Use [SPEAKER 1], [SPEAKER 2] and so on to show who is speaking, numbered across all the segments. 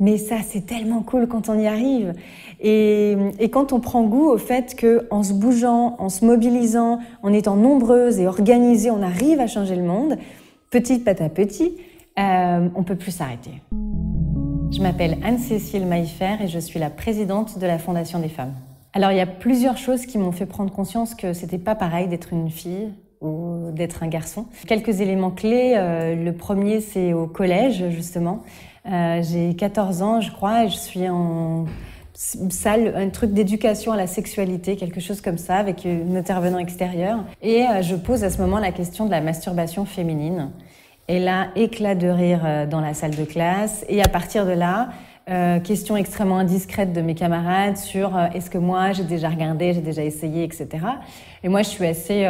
[SPEAKER 1] Mais ça, c'est tellement cool quand on y arrive. Et, quand on prend goût au fait que, en se bougeant, en se mobilisant, en étant nombreuses et organisées, on arrive à changer le monde, petit à petit, on euh, on peut plus s'arrêter. Je m'appelle Anne-Cécile Maillefer et je suis la présidente de la Fondation des femmes. Alors, il y a plusieurs choses qui m'ont fait prendre conscience que c'était pas pareil d'être une fille d'être un garçon. Quelques éléments clés. Euh, le premier, c'est au collège, justement. Euh, j'ai 14 ans, je crois, et je suis en salle, un truc d'éducation à la sexualité, quelque chose comme ça, avec une intervenant extérieur. Et euh, je pose à ce moment la question de la masturbation féminine. Et là, éclat de rire euh, dans la salle de classe. Et à partir de là, euh, question extrêmement indiscrète de mes camarades sur est-ce que moi j'ai déjà regardé, j'ai déjà essayé, etc. Et moi je suis assez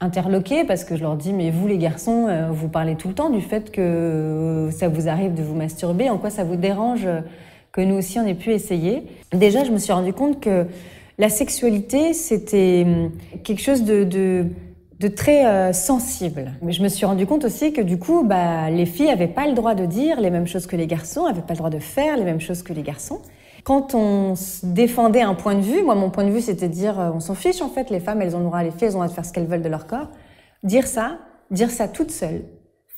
[SPEAKER 1] interloqués parce que je leur dis mais vous les garçons euh, vous parlez tout le temps du fait que euh, ça vous arrive de vous masturber en quoi ça vous dérange euh, que nous aussi on ait pu essayer déjà je me suis rendu compte que la sexualité c'était hum, quelque chose de, de, très sensible. Mais je me suis rendu compte aussi que du coup, bah, les filles n'avaient pas le droit de dire les mêmes choses que les garçons, n'avaient pas le droit de faire les mêmes choses que les garçons quand on défendait un point de vue, moi mon point de vue c'était dire euh, on s'en fiche en fait, les femmes elles ont le droit, les filles elles ont le droit de faire ce qu'elles veulent de leur corps. Dire ça, dire ça toute seule,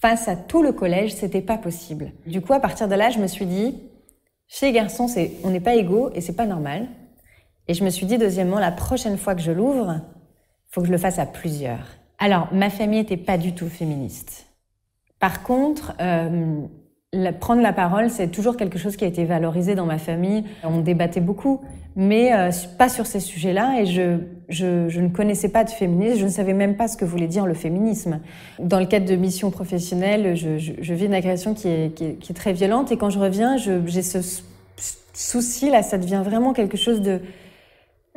[SPEAKER 1] face à tout le collège, c'était pas possible. Du coup, à partir de là, je me suis dit, chez les garçons, c'est, on n'est pas égaux et c'est pas normal. Et je me suis dit, deuxièmement, la prochaine fois que je l'ouvre, faut que je le fasse à plusieurs. Alors, ma famille n'était pas du tout féministe. Par contre, euh, la, prendre la parole, c'est toujours quelque chose qui a été valorisé dans ma famille. On débattait beaucoup, mais euh, pas sur ces sujets-là. Et je, je, je, ne connaissais pas de féminisme. Je ne savais même pas ce que voulait dire le féminisme. Dans le cadre de missions professionnelles, je, je vis une agression qui est, qui, est, très violente. Et quand je reviens, j'ai ce souci-là. Ça devient vraiment quelque chose de...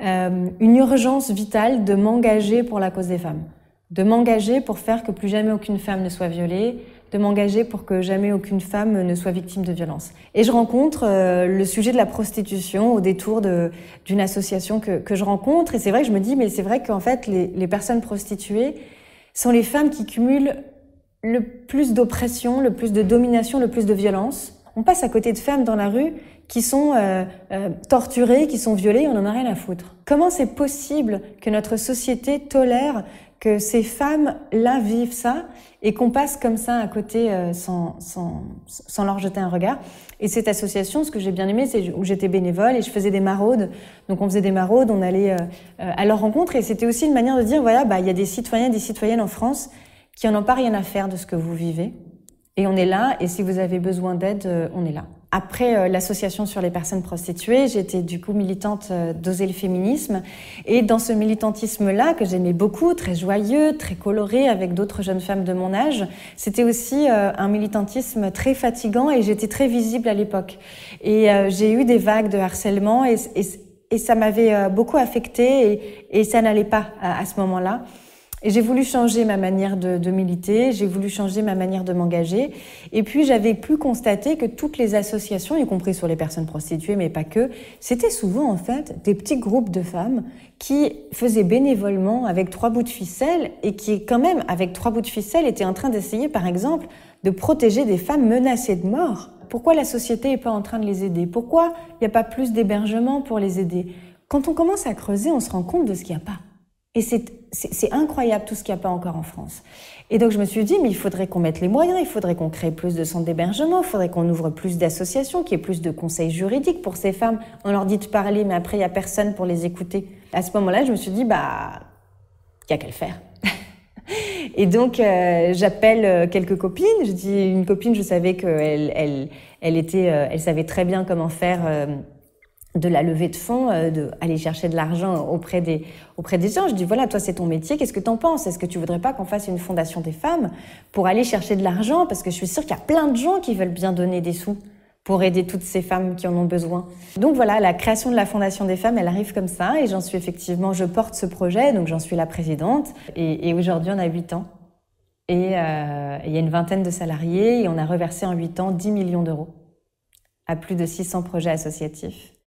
[SPEAKER 1] Euh, une urgence vitale de m'engager pour la cause des femmes. De m'engager pour faire que plus jamais aucune femme ne soit violée, de m'engager pour que jamais aucune femme ne soit victime de violence. Et je rencontre euh, le sujet de la prostitution au détour d'une association que, je rencontre. Et c'est vrai que je me dis, mais c'est vrai qu'en fait, les, personnes prostituées sont les femmes qui cumulent le plus d'oppression, le plus de domination, le plus de violence. On passe à côté de femmes dans la rue qui sont euh, euh, torturées, qui sont violées, on en a rien à foutre. Comment c'est possible que notre société tolère que ces femmes-là vivent ça et qu'on passe comme ça à côté euh, sans, sans, sans, leur jeter un regard. Et cette association, ce que j'ai bien aimé, c'est où j'étais bénévole et je faisais des maraudes. Donc on faisait des maraudes, on allait euh, euh, à leur rencontre et c'était aussi une manière de dire, voilà, bah, il y a des citoyens, des citoyennes en France qui n'en ont pas rien à faire de ce que vous vivez. Et on est là et si vous avez besoin d'aide, on est là après euh, l'association sur les personnes prostituées, j'étais du coup militante euh, d'oser le féminisme. Et dans ce militantisme-là, que j'aimais beaucoup, très joyeux, très coloré, avec d'autres jeunes femmes de mon âge, c'était aussi euh, un militantisme très fatigant et j'étais très visible à l'époque. Et j'ai eu des vagues de harcèlement et, ça m'avait beaucoup affectée et, ça n'allait pas à ce moment-là. Et j'ai voulu changer ma manière de, militer, j'ai voulu changer ma manière de m'engager. Et puis j'avais pu constater que toutes les associations, y compris sur les personnes prostituées, mais pas que, c'était souvent en fait des petits groupes de femmes qui faisaient bénévolement avec trois bouts de ficelle et qui quand même avec trois bouts de ficelle étaient en train d'essayer par exemple de protéger des femmes menacées de mort. Pourquoi la société n'est pas en train de les aider Pourquoi il n'y a pas plus d'hébergement pour les aider Quand on commence à creuser, on se rend compte de ce qu'il n'y a pas. Et c'est incroyable tout ce qu'il n'y a pas encore en France. Et donc je me suis dit, mais il faudrait qu'on mette les moyens, il faudrait qu'on crée plus de centres d'hébergement, il faudrait qu'on ouvre plus d'associations, qu'il y ait plus de conseils juridiques pour ces femmes. On leur dit de parler, mais après, il n'y a personne pour les écouter. À ce moment-là, je me suis dit, bah, il n'y a qu'à le faire. Et donc, euh, j'appelle euh, quelques copines. Je dis, une copine, je savais qu'elle elle, elle, était, euh, elle savait très bien comment faire de la levée de fonds, euh, d'aller chercher de l'argent auprès des, auprès des gens. Je dis, voilà, toi, c'est ton métier, qu'est-ce que t'en penses Est-ce que tu voudrais pas qu'on fasse une fondation des femmes pour aller chercher de l'argent Parce que je suis sûre qu'il y a plein de gens qui veulent bien donner des sous pour aider toutes ces femmes qui en ont besoin. Donc voilà, la création de la Fondation des femmes, elle arrive comme ça, et j'en suis effectivement, je porte ce projet, donc j'en suis la présidente, et, aujourd'hui on a 8 ans. Et euh, il y a une vingtaine de salariés, et on a reversé en 8 ans 10 millions d'euros à plus de 600 projets associatifs.